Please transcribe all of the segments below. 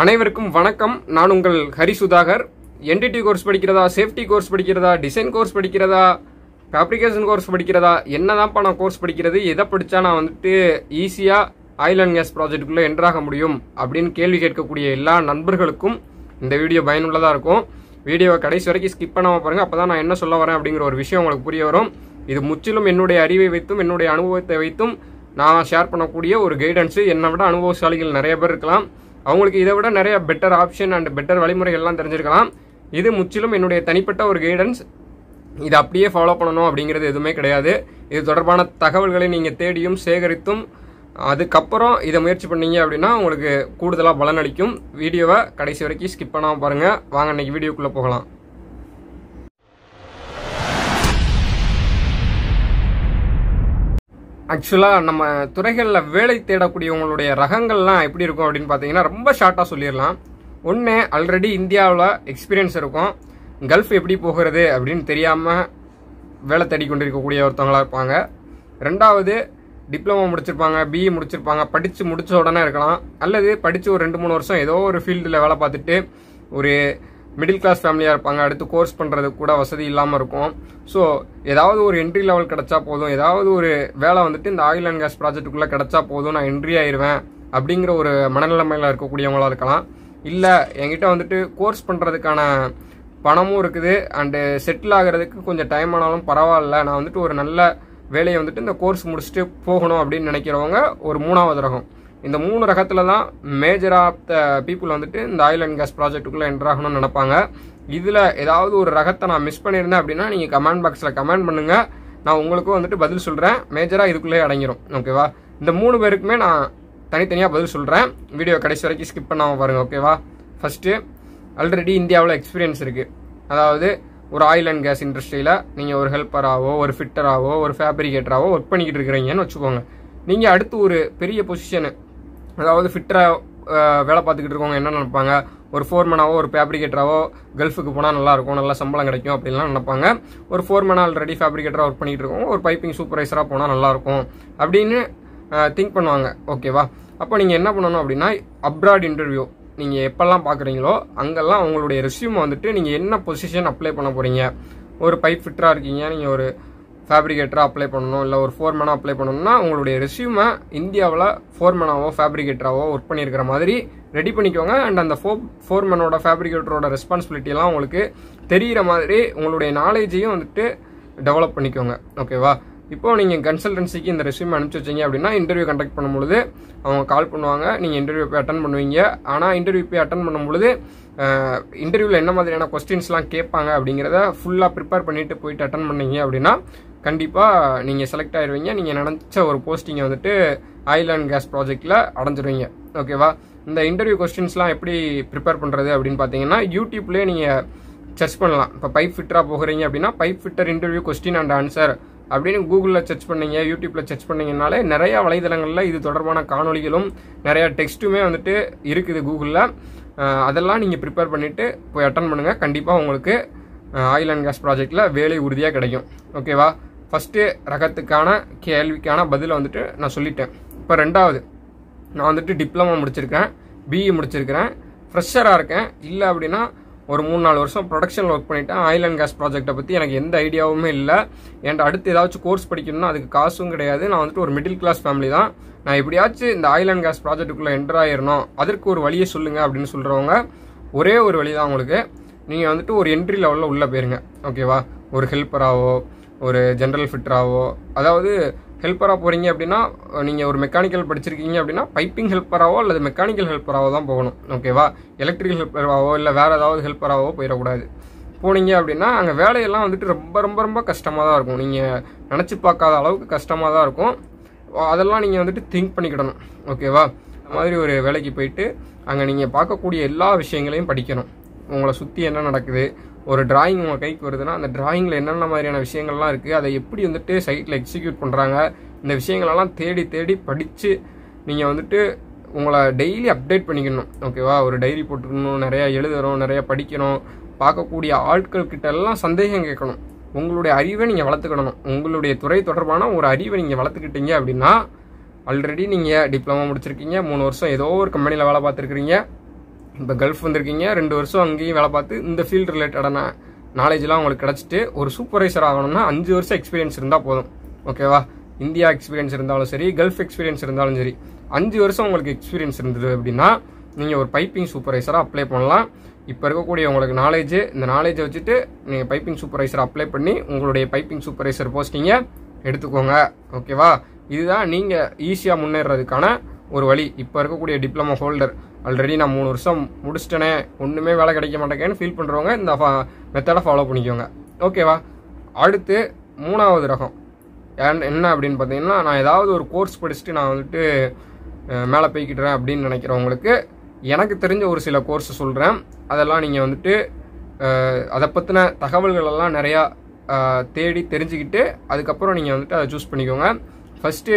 அனைவருக்கும் வணக்கம் நான் உங்கள் ஹரி சுதாகர் என்டிடி கோர்ஸ் படிக்கிறதா சேஃப்டி கோர்ஸ் படிக்கிறதா டிசைன் கோர்ஸ் படிக்கிறதா ஃபேப்ரிகேஷன் கோர்ஸ் படிக்கிறதா என்னதான்ப்பா நான் கோர்ஸ் படிக்கிறது எதை படித்தா நான் வந்துட்டு ஈஸியாக ஆயில் அண்ட் கேஸ் ப்ராஜெக்டுக்குள்ளே என்ட்ராக முடியும் அப்படின்னு கேள்வி கேட்கக்கூடிய எல்லா நண்பர்களுக்கும் இந்த வீடியோ பயனுள்ளதாக இருக்கும் வீடியோவை கடைசி வரைக்கும் ஸ்கிப் பண்ணாமல் பாருங்கள் அப்போ தான் நான் என்ன சொல்ல வரேன் அப்படிங்கிற ஒரு விஷயம் உங்களுக்கு புரிய வரும் இது முற்றிலும் என்னுடைய அறிவை வைத்தும் என்னுடைய அனுபவத்தை வைத்தும் நான் ஷேர் பண்ணக்கூடிய ஒரு கைடன்ஸு என்னை விட அனுபவசாலிகள் நிறைய பேர் இருக்கலாம் அவங்களுக்கு இதை விட நிறைய பெட்டர் ஆப்ஷன் அண்ட் பெட்டர் வழிமுறைகள்லாம் தெரிஞ்சிருக்கலாம் இது முற்றிலும் என்னுடைய தனிப்பட்ட ஒரு கைடன்ஸ் இதை அப்படியே ஃபாலோ பண்ணணும் அப்படிங்கிறது எதுவுமே கிடையாது இது தொடர்பான தகவல்களை நீங்கள் தேடியும் சேகரித்தும் அதுக்கப்புறம் இதை முயற்சி பண்ணீங்க அப்படின்னா உங்களுக்கு கூடுதலாக பலனளிக்கும் வீடியோவை கடைசி வரைக்கும் ஸ்கிப் பண்ணாமல் பாருங்கள் வாங்க இன்னைக்கு வீடியோக்குள்ளே போகலாம் ஆக்சுவலாக நம்ம துறைகளில் வேலை தேடக்கூடியவங்களுடைய ரகங்கள்லாம் எப்படி இருக்கும் அப்படின்னு பார்த்தீங்கன்னா ரொம்ப ஷார்ட்டாக சொல்லிடலாம் ஒன்று ஆல்ரெடி இந்தியாவில் எக்ஸ்பீரியன்ஸ் இருக்கும் கல்ஃப் எப்படி போகிறது அப்படின்னு தெரியாமல் வேலை தேடி கொண்டு இருக்கக்கூடிய ஒருத்தவங்களாக இருப்பாங்க ரெண்டாவது டிப்ளமோ முடிச்சிருப்பாங்க பிஇ முடிச்சிருப்பாங்க படித்து முடித்த உடனே இருக்கலாம் அல்லது படித்து ஒரு ரெண்டு மூணு வருஷம் ஏதோ ஒரு ஃபீல்டில் வேலை பார்த்துட்டு ஒரு மிடில் கிளாஸ் ஃபேமிலியாக இருப்பாங்க அடுத்து கோர்ஸ் பண்ணுறது கூட வசதி இல்லாமல் இருக்கும் ஸோ ஏதாவது ஒரு என்ட்ரி லெவல் கிடச்சா போதும் ஏதாவது ஒரு வேலை வந்துட்டு இந்த ஆயில் அண்ட் கேஸ் ப்ராஜெக்ட்டுக்குள்ளே கிடச்சா போதும் நான் என்ட்ரி ஆயிடுவேன் அப்படிங்கிற ஒரு மனநிலைமையில் இருக்கக்கூடியவங்களாக இருக்கலாம் இல்லை என்கிட்ட வந்துட்டு கோர்ஸ் பண்ணுறதுக்கான பணமும் இருக்குது அண்டு செட்டில் ஆகிறதுக்கு கொஞ்சம் டைம் ஆனாலும் பரவாயில்ல நான் வந்துட்டு ஒரு நல்ல வேலையை வந்துட்டு இந்த கோர்ஸ் முடிச்சுட்டு போகணும் அப்படின்னு நினைக்கிறவங்க ஒரு மூணாவது ரகம் இந்த மூணு ரகத்தில் தான் மேஜர் ஆஃப் த பீப்புள் வந்துட்டு இந்த ஆயில் அண்ட் கேஸ் ப்ராஜெக்ட்டுக்குள்ளே என்ட்ராகணும்னு நினைப்பாங்க இதில் ஏதாவது ஒரு ரகத்தை நான் மிஸ் பண்ணியிருந்தேன் அப்படின்னா நீங்கள் கமெண்ட் பாக்ஸில் கமெண்ட் பண்ணுங்கள் நான் உங்களுக்கும் வந்துட்டு பதில் சொல்கிறேன் மேஜராக இதுக்குள்ளே அடங்கிடும் ஓகேவா இந்த மூணு பேருக்குமே நான் தனித்தனியாக பதில் சொல்கிறேன் வீடியோ கடைசி வரைக்கும் ஸ்கிப் பண்ணாமல் பாருங்கள் ஓகேவா ஃபஸ்ட்டு ஆல்ரெடி இந்தியாவில் எக்ஸ்பீரியன்ஸ் இருக்குது அதாவது ஒரு ஆயில் அண்ட் கேஸ் இண்டஸ்ட்ரியில் நீங்கள் ஒரு ஹெல்ப்பராகவோ ஒரு ஃபிட்டராகவோ ஒரு ஃபேப்ரிகேட்டராகவோ ஒர்க் பண்ணிக்கிட்டு இருக்கிறீங்கன்னு வச்சுக்கோங்க நீங்கள் அடுத்து ஒரு பெரிய பொசிஷனு அதாவது ஃபிட்டராக வேலை பார்த்துக்கிட்டு இருக்கவங்க என்ன நினைப்பாங்க ஒரு ஃபோர்மேனாவோ ஒரு ஃபேப்ரிகேட்டராவோ கல்ஃபுக்கு போனால் நல்லாயிருக்கும் நல்லா சம்பளம் கிடைக்கும் அப்படின்லாம் நினைப்பாங்க ஒரு ஃபோர்மேனாக ஆல்ரெடி ஃபேப்ரிகேட்டராக ஒர்க் பண்ணிகிட்டு இருக்கோம் ஒரு பைப்பிங் சூப்பர்வைசராக போனால் நல்லாயிருக்கும் அப்படின்னு திங்க் பண்ணுவாங்க ஓகேவா அப்போ நீங்கள் என்ன பண்ணணும் அப்படின்னா அப்ராட் இன்டர்வியூ நீங்கள் எப்போல்லாம் பார்க்குறீங்களோ அங்கெல்லாம் உங்களுடைய ரெசியூமை வந்துட்டு நீங்கள் என்ன பொசிஷன் அப்ளை பண்ண போகிறீங்க ஒரு பைப் ஃபிட்டராக இருக்கீங்க நீங்கள் ஒரு ஃபேப்ரிகேட்டராக அப்ளை பண்ணணும் இல்லை ஒரு ஃபோர்மேனாக அப்ளை பண்ணணும்னா உங்களுடைய ரெசியூமை இந்தியாவில் ஃபோர்மேனாவோ ஃபேப்ரிகேட்டராகவோ ஒர்க் பண்ணியிருக்கிற மாதிரி ரெடி பண்ணிக்கோங்க அண்ட் அந்த ஃபோ ஃபோர்மேனோட ஃபேப்ரிகேட்டரோட ரெஸ்பான்சிபிலிட்டியெல்லாம் உங்களுக்கு தெரிகிற மாதிரி உங்களுடைய நாலேஜையும் வந்துட்டு டெவலப் பண்ணிக்கோங்க ஓகேவா இப்போ நீங்கள் கன்சல்டன்சிக்கு இந்த ரெசியூம் அனுப்பிச்சி வச்சிங்க அப்படின்னா இன்டர்வியூ கண்டக்ட் பண்ணும்பொழுது அவங்க கால் பண்ணுவாங்க நீங்கள் இன்டர்வியூ போய் அட்டன் பண்ணுவீங்க ஆனால் இன்டர்வியூ போய் அட்டன் பண்ணும்பொழுது இன்டர்வியூவில் என்ன மாதிரியான கொஸ்டின்ஸ்லாம் கேட்பாங்க அப்படிங்கிறத ஃபுல்லாக ப்ரிப்பேர் பண்ணிவிட்டு போயிட்டு அட்டன் பண்ணீங்க அப்படின்னா கண்டிப்பாக நீங்கள் செலக்ட் ஆயிடுவீங்க நீங்கள் நினச்ச ஒரு போஸ்டிங்கை வந்துட்டு ஆயில் அண்ட் கேஸ் ப்ராஜெக்டில் அடைஞ்சிருவீங்க ஓகேவா இந்த இன்டர்வியூ கொஸ்டின்ஸ்லாம் எப்படி ப்ரிப்பேர் பண்ணுறது அப்படின்னு பார்த்தீங்கன்னா யூடியூப்லேயே நீங்கள் சர்ச் பண்ணலாம் இப்போ பைப் ஃபிட்டராக போகிறீங்க அப்படின்னா pipe fitter interview question and answer அப்படின்னு கூகுளில் சர்ச் பண்ணீங்க யூடியூப்பில் சர்ச் பண்ணீங்கனாலே நிறையா வலைதளங்களில் இது தொடர்பான காணொலிகளும் நிறையா டெக்ஸ்ட்டுமே வந்துட்டு இருக்குது கூகுளில் அதெல்லாம் நீங்கள் ப்ரிப்பேர் பண்ணிவிட்டு போய் அட்டன் பண்ணுங்கள் கண்டிப்பாக உங்களுக்கு ஆயில் அண்ட் கேஸ் ப்ராஜெக்டில் வேலை உறுதியாக கிடைக்கும் ஓகேவா ஃபஸ்ட்டு ரகத்துக்கான கேள்விக்கான பதிலை வந்துட்டு நான் சொல்லிட்டேன் இப்போ ரெண்டாவது நான் வந்துட்டு டிப்ளமா முடிச்சிருக்கேன் பிஇ முடிச்சிருக்கிறேன் ஃப்ரெஷராக e இருக்கேன் இல்லை அப்படின்னா ஒரு மூணு நாலு வருஷம் ப்ரொடக்ஷனில் ஒர்க் பண்ணிட்டேன் ஆயில் அண்ட் கேஸ் ப்ராஜெக்ட்டை பற்றி எனக்கு எந்த ஐடியாவுமே இல்லை என்கிட்ட அடுத்து ஏதாச்சும் கோர்ஸ் படிக்கணும்னா அதுக்கு காசும் கிடையாது நான் வந்துட்டு ஒரு மிடில் கிளாஸ் ஃபேமிலி தான் நான் எப்படியாச்சும் இந்த ஆயில் அண்ட் கேஸ் ப்ராஜெக்ட்டுக்குள்ளே என்டர் ஆயிடணும் அதற்கு ஒரு வழியை சொல்லுங்கள் அப்படின்னு சொல்கிறவங்க ஒரே ஒரு வழி தான் உங்களுக்கு நீங்கள் வந்துட்டு ஒரு என்ட்ரி லெவலில் உள்ளே போயிருங்க ஓகேவா ஒரு ஹெல்ப்பராகவோ ஒரு ஜென்ரல் ஃபிட்டராகவோ அதாவது ஹெல்ப்பராக போகிறீங்க அப்படின்னா நீங்கள் ஒரு மெக்கானிக்கல் படிச்சிருக்கீங்க அப்படின்னா பைப்பிங் ஹெல்ப்பராகவோ அல்லது மெக்கானிக்கல் ஹெல்ப்பராகவோ தான் போகணும் ஓகேவா எலக்ட்ரிக்கல் ஹெல்ப்பராகவோ இல்லை வேறு ஏதாவது ஹெல்ப்பராகவோ போயிடக்கூடாது போனீங்க அப்படின்னா அங்கே வேலையெல்லாம் வந்துட்டு ரொம்ப ரொம்ப ரொம்ப கஷ்டமாக தான் இருக்கும் நீங்கள் நினச்சி பார்க்காத அளவுக்கு கஷ்டமாக தான் இருக்கும் அதெல்லாம் நீங்கள் வந்துட்டு திங்க் பண்ணிக்கிடணும் ஓகேவா மாதிரி ஒரு வேலைக்கு போயிட்டு அங்கே நீங்கள் பார்க்கக்கூடிய எல்லா விஷயங்களையும் படிக்கணும் உங்களை சுற்றி என்ன நடக்குது ஒரு டிராயிங் உங்கள் கைக்கு வருதுன்னா அந்த டிராயிங்கில் என்னென்ன மாதிரியான விஷயங்கள்லாம் இருக்குது அதை எப்படி வந்துட்டு சைட்டில் எக்ஸிக்யூட் பண்ணுறாங்க இந்த விஷயங்களெல்லாம் தேடி தேடி படித்து நீங்கள் வந்துட்டு உங்களை டெய்லி அப்டேட் பண்ணிக்கணும் ஓகேவா ஒரு டைரி போட்டுக்கணும் நிறையா எழுதுகிறோம் நிறையா படிக்கணும் பார்க்கக்கூடிய ஆட்கள் கிட்ட எல்லாம் சந்தேகம் கேட்கணும் உங்களுடைய அறிவை நீங்கள் வளர்த்துக்கணும் உங்களுடைய துறை தொடர்பான ஒரு அறிவை நீங்கள் வளர்த்துக்கிட்டீங்க அப்படின்னா ஆல்ரெடி நீங்கள் டிப்ளமோ முடிச்சிருக்கீங்க மூணு வருஷம் ஏதோ ஒரு கம்பெனியில் வேலை பார்த்துருக்குறீங்க இப்போ கல்ஃப் வந்திருக்கீங்க ரெண்டு வருஷம் அங்கேயும் வேலை பார்த்து இந்த ஃபீல்டு ரிலேட்டடான நாலேஜ்லாம் உங்களுக்கு கிடச்சிட்டு ஒரு சூப்பர்வைசர் ஆகணும்னா அஞ்சு வருஷம் எக்ஸ்பீரியன்ஸ் இருந்தால் போதும் ஓகேவா இந்தியா எக்ஸ்பீரியன்ஸ் இருந்தாலும் சரி கல்ஃப் எக்ஸ்பீரியன்ஸ் இருந்தாலும் சரி அஞ்சு வருஷம் உங்களுக்கு எக்ஸ்பீரியன்ஸ் இருந்தது அப்படின்னா நீங்கள் ஒரு பைப்பிங் சூப்பர்வைசராக அப்ளை பண்ணலாம் இப்போ இருக்கக்கூடிய உங்களுக்கு நாலேஜ் இந்த நாலேஜை வச்சுட்டு நீங்கள் பைப்பிங் சூப்பர்வைசர் அப்ளை பண்ணி உங்களுடைய பைப்பிங் சூப்பர்வைசர் போஸ்டிங்க எடுத்துக்கோங்க ஓகேவா இதுதான் நீங்கள் ஈஸியாக முன்னேறதுக்கான ஒரு வழி இப்போ இருக்கக்கூடிய டிப்ளமோ ஹோல்டர் ஆல்ரெடி நான் மூணு வருஷம் முடிச்சிட்டேனே ஒன்றுமே வேலை கிடைக்க மாட்டேங்கன்னு ஃபீல் பண்ணுறவங்க இந்த ஃபா மெத்தடை ஃபாலோ பண்ணிக்கோங்க ஓகேவா அடுத்து மூணாவது ரகம் என்ன அப்படின்னு பார்த்தீங்கன்னா நான் ஏதாவது ஒரு கோர்ஸ் படிச்சுட்டு நான் வந்துட்டு மேலே போய்கிட்டுறேன் அப்படின்னு நினைக்கிறவங்களுக்கு எனக்கு தெரிஞ்ச ஒரு சில கோர்ஸ் சொல்கிறேன் அதெல்லாம் நீங்கள் வந்துட்டு அதை பற்றின தகவல்களெல்லாம் நிறையா தேடி தெரிஞ்சுக்கிட்டு அதுக்கப்புறம் நீங்கள் வந்துட்டு அதை சூஸ் பண்ணிக்கோங்க ஃபஸ்ட்டு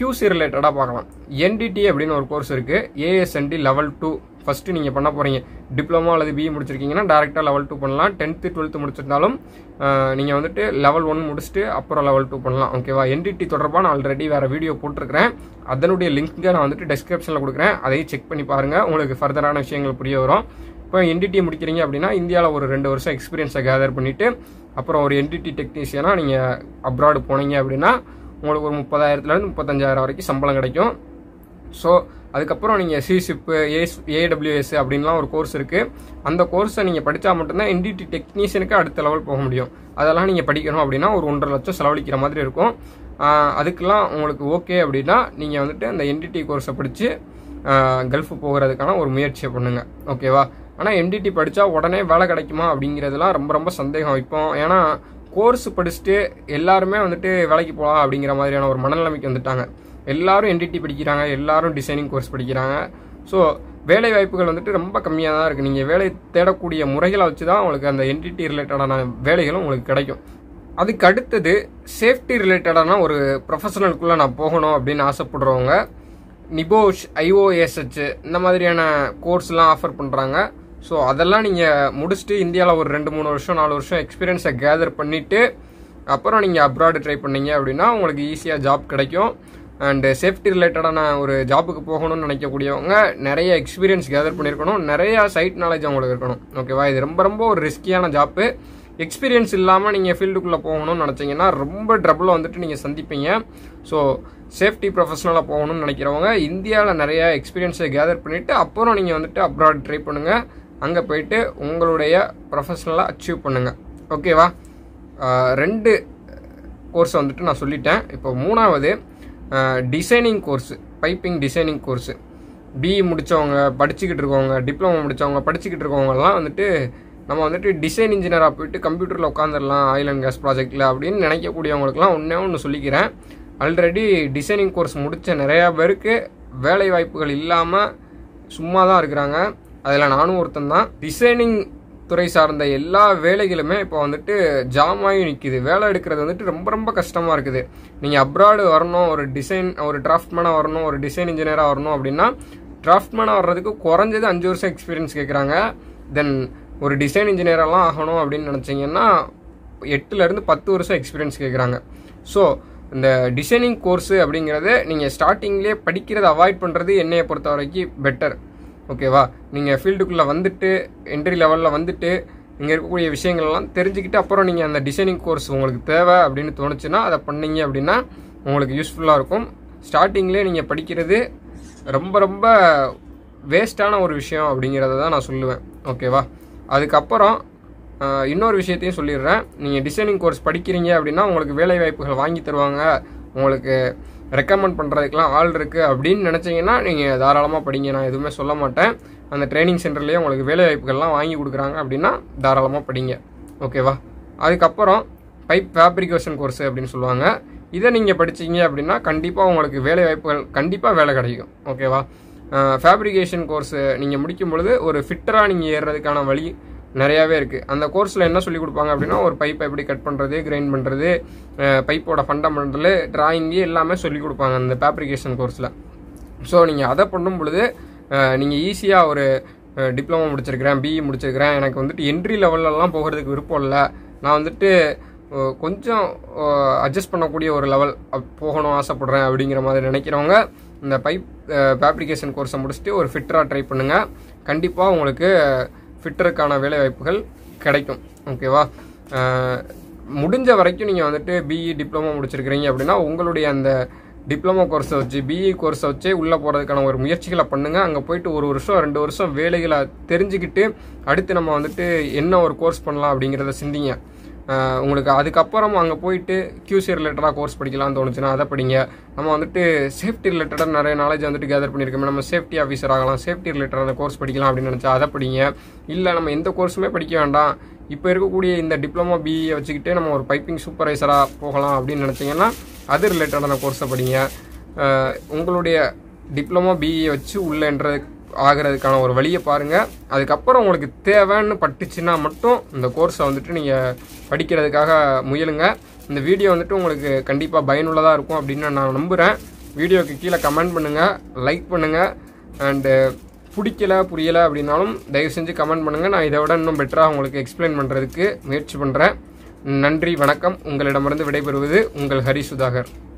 கியூசி ரிலேட்டடாக பார்க்கலாம் என்டிடி அப்படின்னு ஒரு கோர்ஸ் இருக்குது ஏஎஸ்என்டி லெவல் டூ ஃபஸ்ட்டு நீங்கள் பண்ண போகிறீங்க டிப்ளமோ அல்லது பிஇ e முடிச்சிருக்கீங்கன்னா டேரெக்டாக லெவல் டூ பண்ணலாம் டென்த்து டுவெல்த்து முடிச்சிருந்தாலும் நீங்கள் வந்துட்டு லெவல் ஒன் முடிச்சுட்டு அப்புறம் லெவல் டூ பண்ணலாம் ஓகேவா என்டிடி தொடர்பாக நான் ஆல்ரெடி வேறு வீடியோ போட்டிருக்கிறேன் அதனுடைய லிங்க்கை நான் வந்துட்டு டிஸ்கிரிப்ஷனில் கொடுக்குறேன் அதையும் செக் பண்ணி பாருங்கள் உங்களுக்கு ஃபர்தரான விஷயங்கள் புரிய வரும் இப்போ என்டிடி முடிக்கிறீங்க அப்படின்னா இந்தியாவில் ஒரு ரெண்டு வருஷம் எக்ஸ்பீரியன்ஸை கேதர் பண்ணிவிட்டு அப்புறம் ஒரு என்டிடி டெக்னீஷியனாக நீங்கள் அப்ராடு போனீங்க அப்படின்னா உங்களுக்கு ஒரு முப்பதாயிரத்துலேருந்து முப்பத்தஞ்சாயிரம் வரைக்கும் சம்பளம் கிடைக்கும் ஸோ அதுக்கப்புறம் நீங்கள் சிசிப்பு ஏஸ் ஏடபிள்யூஎஸ் அப்படின்லாம் ஒரு கோர்ஸ் இருக்குது அந்த கோர்ஸை நீங்கள் படித்தா மட்டும்தான் என்டிடி டெக்னீஷியனுக்கு அடுத்த லெவல் போக முடியும் அதெல்லாம் நீங்கள் படிக்கணும் அப்படின்னா ஒரு ஒன்றரை லட்சம் செலவழிக்கிற மாதிரி இருக்கும் அதுக்கெல்லாம் உங்களுக்கு ஓகே அப்படின்னா நீங்கள் வந்துட்டு அந்த என்டிடி கோர்ஸை படித்து கல்ஃபு போகிறதுக்கான ஒரு முயற்சியை பண்ணுங்கள் ஓகேவா ஆனால் என்டிடி படித்தா உடனே வேலை கிடைக்குமா அப்படிங்கிறதுலாம் ரொம்ப ரொம்ப சந்தேகம் இப்போ ஏன்னா கோர்ஸ் படிச்சுட்டு எல்லாருமே வந்துட்டு வேலைக்கு போகலாம் அப்படிங்கிற மாதிரியான ஒரு மனநிலைமைக்கு வந்துட்டாங்க எல்லாரும் என்டிடி படிக்கிறாங்க எல்லாரும் டிசைனிங் கோர்ஸ் படிக்கிறாங்க ஸோ வேலை வாய்ப்புகள் வந்துட்டு ரொம்ப கம்மியாக தான் இருக்குது நீங்கள் வேலை தேடக்கூடிய முறைகளை வச்சு தான் உங்களுக்கு அந்த என்டிடி ரிலேட்டடான வேலைகளும் உங்களுக்கு கிடைக்கும் அதுக்கு அடுத்தது சேஃப்டி ரிலேட்டடான ஒரு ப்ரொஃபஷனலுக்குள்ளே நான் போகணும் அப்படின்னு ஆசைப்படுறவங்க நிபோஷ் ஐஓஎஸ்ஹெச் இந்த மாதிரியான கோர்ஸ்லாம் ஆஃபர் பண்ணுறாங்க ஸோ அதெல்லாம் நீங்கள் முடிச்சுட்டு இந்தியாவில் ஒரு ரெண்டு மூணு வருஷம் நாலு வருஷம் எக்ஸ்பீரியன்ஸை கேதர் பண்ணிவிட்டு அப்புறம் நீங்கள் அப்ராடு ட்ரை பண்ணீங்க அப்படின்னா உங்களுக்கு ஈஸியாக ஜாப் கிடைக்கும் அண்டு சேஃப்டி ரிலேட்டடான ஒரு ஜாப்புக்கு போகணும்னு நினைக்கக்கூடியவங்க நிறைய எக்ஸ்பீரியன்ஸ் கேதர் பண்ணியிருக்கணும் நிறையா சைட் நாலேஜ் அவங்களுக்கு இருக்கணும் ஓகேவா இது ரொம்ப ரொம்ப ஒரு ரிஸ்கியான ஜாப்பு எக்ஸ்பீரியன்ஸ் இல்லாமல் நீங்கள் ஃபீல்டுக்குள்ளே போகணும்னு நினச்சிங்கன்னா ரொம்ப ட்ரபுளை வந்துட்டு நீங்கள் சந்திப்பீங்க ஸோ சேஃப்டி ப்ரொஃபஷனலாக போகணும்னு நினைக்கிறவங்க இந்தியாவில் நிறையா எக்ஸ்பீரியன்ஸை கேதர் பண்ணிவிட்டு அப்புறம் நீங்கள் வந்துட்டு அப்ராட் ட்ரை பண்ணுங்கள் அங்கே போயிட்டு உங்களுடைய ப்ரொஃபஷ்னலாக அச்சீவ் பண்ணுங்கள் ஓகேவா ரெண்டு கோர்ஸ் வந்துட்டு நான் சொல்லிட்டேன் இப்போ மூணாவது designing course piping designing course BE முடித்தவங்க படிச்சுக்கிட்டு இருக்கவங்க டிப்ளமோ முடித்தவங்க படிச்சுக்கிட்டு இருக்கவங்கலாம் வந்துட்டு நம்ம வந்துட்டு டிசைன் இன்ஜினியராக போயிட்டு கம்ப்யூட்டரில் உட்காந்துடலாம் ஆயில் அண்ட் கேஸ் ப்ராஜெக்டில் அப்படின்னு நினைக்கக்கூடியவங்களுக்குலாம் ஒன்றே ஒன்று சொல்லிக்கிறேன் ஆல்ரெடி டிசைனிங் கோர்ஸ் முடித்த நிறையா பேருக்கு வேலை வாய்ப்புகள் இல்லாமல் சும்மா தான் இருக்கிறாங்க அதில் நானும் ஒருத்தன் தான் டிசைனிங் துறை சார்ந்த எல்லா வேலைகளுமே இப்போ வந்துட்டு ஜாமாயும் நிற்கிது வேலை எடுக்கிறது வந்துட்டு ரொம்ப ரொம்ப கஷ்டமாக இருக்குது நீங்கள் அப்ராடு வரணும் ஒரு டிசைன் ஒரு டிராஃப்ட்மேனாக வரணும் ஒரு டிசைன் இன்ஜினியராக வரணும் அப்படின்னா டிராஃப்ட்மேனாக வர்றதுக்கு குறைஞ்சது அஞ்சு வருஷம் எக்ஸ்பீரியன்ஸ் கேட்குறாங்க தென் ஒரு டிசைன் இன்ஜினியரெல்லாம் ஆகணும் அப்படின்னு நினச்சிங்கன்னா எட்டுலேருந்து பத்து வருஷம் எக்ஸ்பீரியன்ஸ் கேட்குறாங்க ஸோ இந்த டிசைனிங் கோர்ஸு அப்படிங்கிறத நீங்கள் ஸ்டார்டிங்லேயே படிக்கிறத அவாய்ட் பண்ணுறது என்னையை பொறுத்த வரைக்கும் பெட்டர் ஓகேவா நீங்கள் ஃபீல்டுக்குள்ளே வந்துட்டு என்ட்ரி லெவலில் வந்துட்டு இங்கே இருக்கக்கூடிய விஷயங்கள்லாம் தெரிஞ்சுக்கிட்டு அப்புறம் நீங்கள் அந்த டிசைனிங் கோர்ஸ் உங்களுக்கு தேவை அப்படின்னு தோணுச்சுன்னா அதை பண்ணீங்க அப்படின்னா உங்களுக்கு யூஸ்ஃபுல்லாக இருக்கும் ஸ்டார்டிங்லேயே நீங்கள் படிக்கிறது ரொம்ப ரொம்ப வேஸ்ட்டான ஒரு விஷயம் அப்படிங்கிறத தான் நான் சொல்லுவேன் ஓகேவா அதுக்கப்புறம் இன்னொரு விஷயத்தையும் சொல்லிடுறேன் நீங்கள் டிசைனிங் கோர்ஸ் படிக்கிறீங்க அப்படின்னா உங்களுக்கு வேலை வாய்ப்புகள் வாங்கி தருவாங்க உங்களுக்கு ரெக்கமெண்ட் பண்ணுறதுக்கெலாம் ஆள் இருக்குது அப்படின்னு நினச்சிங்கன்னா நீங்கள் தாராளமாக படிங்க நான் எதுவுமே சொல்ல மாட்டேன் அந்த ட்ரைனிங் சென்டர்லேயே உங்களுக்கு வேலை வாய்ப்புகள்லாம் வாங்கி கொடுக்குறாங்க அப்படின்னா தாராளமாக படிங்க ஓகேவா அதுக்கப்புறம் பைப் ஃபேப்ரிகேஷன் கோர்ஸ் அப்படின்னு சொல்லுவாங்க இதை நீங்கள் படிச்சிங்க அப்படின்னா கண்டிப்பாக உங்களுக்கு வேலை வாய்ப்புகள் கண்டிப்பாக வேலை கிடைக்கும் ஓகேவா ஃபேப்ரிகேஷன் கோர்ஸு நீங்கள் முடிக்கும் பொழுது ஒரு ஃபிட்டராக நீங்கள் ஏறுறதுக்கான வழி நிறையாவே இருக்குது அந்த கோர்ஸில் என்ன சொல்லி கொடுப்பாங்க அப்படின்னா ஒரு பைப்பை எப்படி கட் பண்ணுறது கிரைண்ட் பண்ணுறது பைப்போட ஃபண்டமெண்டல் டிராயிங்கு எல்லாமே சொல்லி கொடுப்பாங்க அந்த பேப்ரிகேஷன் கோர்ஸில் ஸோ நீங்கள் அதை பண்ணும் பொழுது நீங்கள் ஈஸியாக ஒரு டிப்ளமோ முடிச்சிருக்கிறேன் பிஇ e முடிச்சிருக்கிறேன் எனக்கு வந்துட்டு என்ட்ரி லெவல்லலாம் போகிறதுக்கு விருப்பம் இல்லை நான் வந்துட்டு கொஞ்சம் அட்ஜஸ்ட் பண்ணக்கூடிய ஒரு லெவல் போகணும் ஆசைப்படுறேன் அப்படிங்கிற மாதிரி நினைக்கிறவங்க இந்த பைப் ஃபேப்ரிகேஷன் கோர்ஸை முடிச்சுட்டு ஒரு ஃபிட்டராக ட்ரை பண்ணுங்கள் கண்டிப்பாக உங்களுக்கு ஃபிட்டருக்கான வேலைவாய்ப்புகள் கிடைக்கும் ஓகேவா முடிஞ்ச வரைக்கும் நீங்கள் வந்துட்டு பிஇ டிப்ளமோ e முடிச்சிருக்கிறீங்க அப்படின்னா உங்களுடைய அந்த டிப்ளமோ கோர்ஸை வச்சு பிஇ கோர்ஸை e வச்சே உள்ளே போகிறதுக்கான ஒரு முயற்சிகளை பண்ணுங்கள் அங்கே போயிட்டு ஒரு வருஷம் ரெண்டு வருஷம் வேலைகளை தெரிஞ்சுக்கிட்டு அடுத்து நம்ம வந்துட்டு என்ன ஒரு கோர்ஸ் பண்ணலாம் அப்படிங்கிறத சிந்திங்க உங்களுக்கு அதுக்கப்புறம் அங்கே போயிட்டு கியூசி ரிலேட்டடாக கோர்ஸ் படிக்கலாம்னு தோணுச்சுன்னா அதை படிங்க நம்ம வந்துட்டு சேஃப்டி ரிலேட்டடாக நிறைய நாலேஜ் வந்துட்டு கேதர் பண்ணியிருக்கோம் நம்ம சேஃப்டி ஆஃபீஸர் ஆகலாம் சேஃப்டி ரிலேட்டடான கோர்ஸ் படிக்கலாம் அப்படின்னு நினச்சா அதை படிங்க இல்லை நம்ம எந்த கோர்ஸுமே படிக்க வேண்டாம் இப்போ இருக்கக்கூடிய இந்த டிப்ளமோ பிஇயை வச்சுக்கிட்டே நம்ம ஒரு பைப்பிங் சூப்பர்வைசராக போகலாம் அப்படின்னு நினச்சிங்கன்னா அது ரிலேட்டடான கோர்ஸை படிங்க உங்களுடைய டிப்ளமோ பிஇயை வச்சு உள்ளேன்ற ஆகிறதுக்கான ஒரு வழியை பாருங்கள் அதுக்கப்புறம் உங்களுக்கு தேவைன்னு பட்டுச்சுன்னா மட்டும் இந்த கோர்ஸை வந்துட்டு நீங்கள் படிக்கிறதுக்காக முயலுங்க இந்த வீடியோ வந்துட்டு உங்களுக்கு கண்டிப்பாக பயனுள்ளதாக இருக்கும் அப்படின்னு நான் நம்புகிறேன் வீடியோக்கு கீழே கமெண்ட் பண்ணுங்கள் லைக் பண்ணுங்கள் அண்டு பிடிக்கல புரியலை அப்படின்னாலும் தயவு செஞ்சு கமெண்ட் பண்ணுங்கள் நான் இதை விட இன்னும் பெட்டராக உங்களுக்கு எக்ஸ்பிளைன் பண்ணுறதுக்கு முயற்சி பண்ணுறேன் நன்றி வணக்கம் உங்களிடமிருந்து விடைபெறுவது உங்கள் ஹரி சுதாகர்